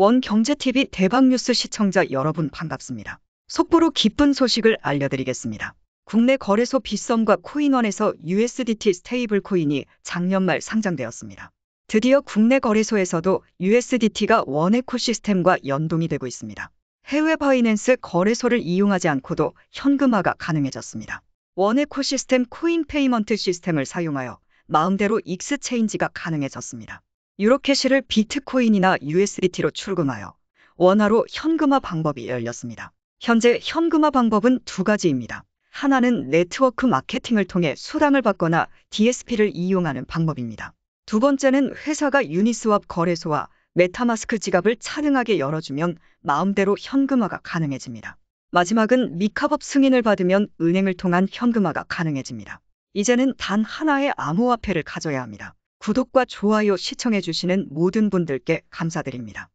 원경제TV 대박뉴스 시청자 여러분 반갑습니다. 속보로 기쁜 소식을 알려드리겠습니다. 국내 거래소 빗썸과 코인원에서 USDT 스테이블 코인이 작년 말 상장되었습니다. 드디어 국내 거래소에서도 USDT가 원 에코시스템과 연동이 되고 있습니다. 해외 바이낸스 거래소를 이용하지 않고도 현금화가 가능해졌습니다. 원 에코시스템 코인 페이먼트 시스템을 사용하여 마음대로 익스체인지가 가능해졌습니다. 유로 캐시를 비트코인이나 USDT로 출금하여 원화로 현금화 방법이 열렸습니다. 현재 현금화 방법은 두 가지입니다. 하나는 네트워크 마케팅을 통해 수당을 받거나 DSP를 이용하는 방법입니다. 두 번째는 회사가 유니스왑 거래소와 메타마스크 지갑을 차등하게 열어주면 마음대로 현금화가 가능해집니다. 마지막은 미카법 승인을 받으면 은행을 통한 현금화가 가능해집니다. 이제는 단 하나의 암호화폐를 가져야 합니다. 구독과 좋아요 시청해주시는 모든 분들께 감사드립니다.